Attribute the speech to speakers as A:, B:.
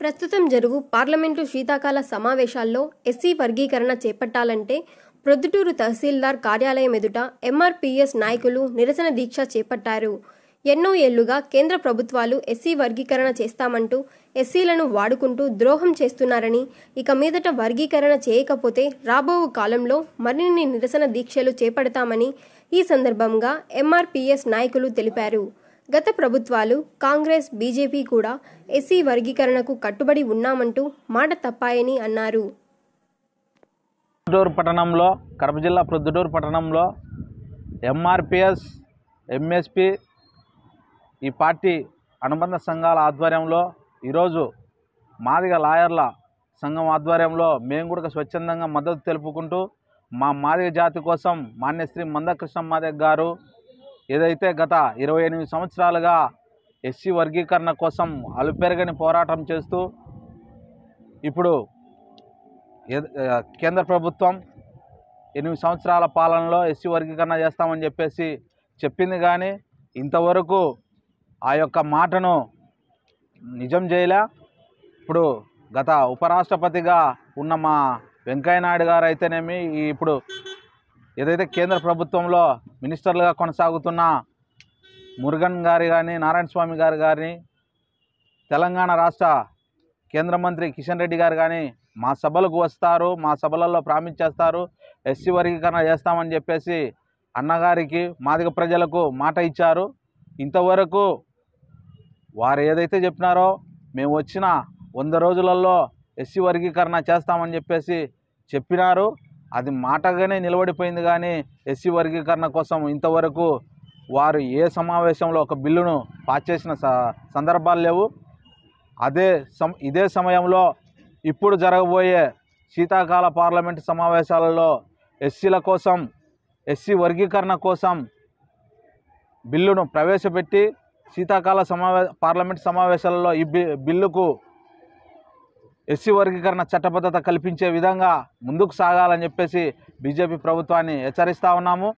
A: ప్రస్తుతం జరుగు పార్లమెంటు శీతాకాల సమావేశాల్లో ఎస్సీ వర్గీకరణ చేపట్టాలంటే ప్రొద్దుటూరు తహసీల్దార్ కార్యాలయం ఎదుట ఎంఆర్పిఎస్ నాయకులు నిరసన దీక్ష చేపట్టారు ఎన్నో ఏళ్లుగా కేంద్ర ప్రభుత్వాలు ఎస్సీ వర్గీకరణ చేస్తామంటూ ఎస్సీలను వాడుకుంటూ ద్రోహం చేస్తున్నారని ఇక మీదట వర్గీకరణ చేయకపోతే రాబో కాలంలో మరిన్ని నిరసన దీక్షలు చేపడతామని ఈ సందర్భంగా ఎంఆర్పిఎస్ నాయకులు తెలిపారు గత ప్రభుత్వాలు కాంగ్రెస్ బీజేపీ కూడా ఎస్సీ వర్గీకరణకు కట్టుబడి ఉన్నామంటూ మాట తప్పాయని అన్నారు
B: ప్రొద్దుటూరు పట్టణంలో కడప జిల్లా ప్రొద్దుటూరు పట్టణంలో ఎంఆర్పిఎస్ ఎంఎస్పి ఈ పార్టీ అనుబంధ సంఘాల ఆధ్వర్యంలో ఈరోజు మాదిగ లాయర్ల సంఘం ఆధ్వర్యంలో మేము కూడా స్వచ్ఛందంగా మద్దతు తెలుపుకుంటూ మా మాదిగ జాతి కోసం మాన్యశ్రీ మందకృష్ణ మాదిగ గారు ఏదైతే గత ఇరవై ఎనిమిది సంవత్సరాలుగా ఎస్సీ వర్గీకరణ కోసం అలుపెరగని పోరాటం చేస్తూ ఇప్పుడు కేంద్ర ప్రభుత్వం ఎనిమిది సంవత్సరాల పాలనలో ఎస్సీ వర్గీకరణ చేస్తామని చెప్పేసి చెప్పింది కానీ ఇంతవరకు ఆ యొక్క మాటను నిజం చేయలే ఇప్పుడు గత ఉపరాష్ట్రపతిగా ఉన్న మా వెంకయ్యనాయుడు గారు అయితేనేమి ఇప్పుడు ఏదైతే కేంద్ర ప్రభుత్వంలో మినిస్టర్లుగా కొనసాగుతున్న మురుగన్ గారు కానీ నారాయణ స్వామి గారు కానీ తెలంగాణ రాష్ట్ర కేంద్ర మంత్రి కిషన్ రెడ్డి గారు కానీ మా సభలకు వస్తారు మా సభలలో ప్రామిస్ చేస్తారు ఎస్సీ వర్గీకరణ చేస్తామని చెప్పేసి అన్నగారికి మాదిగ ప్రజలకు మాట ఇచ్చారు ఇంతవరకు వారు ఏదైతే చెప్పినారో మేము వచ్చిన వంద రోజులలో ఎస్సీ వర్గీకరణ చేస్తామని చెప్పేసి చెప్పినారు అది మాటగానే నిలబడిపోయింది కానీ ఎస్సీ వర్గీకరణ కోసం ఇంతవరకు వారు ఏ సమావేశంలో ఒక బిల్లును పాస్ చేసిన సందర్భాలు లేవు అదే సమ ఇదే సమయంలో ఇప్పుడు జరగబోయే శీతాకాల పార్లమెంటు సమావేశాలలో ఎస్సీల కోసం ఎస్సీ వర్గీకరణ కోసం బిల్లును ప్రవేశపెట్టి శీతాకాల సమావే పార్లమెంట్ సమావేశాలలో ఈ బిల్లుకు ఎస్సీ వర్గీకరణ చట్టబద్ధత కల్పించే విధంగా ముందుకు సాగాలని చెప్పేసి బీజేపీ ప్రభుత్వాన్ని హెచ్చరిస్తూ ఉన్నాము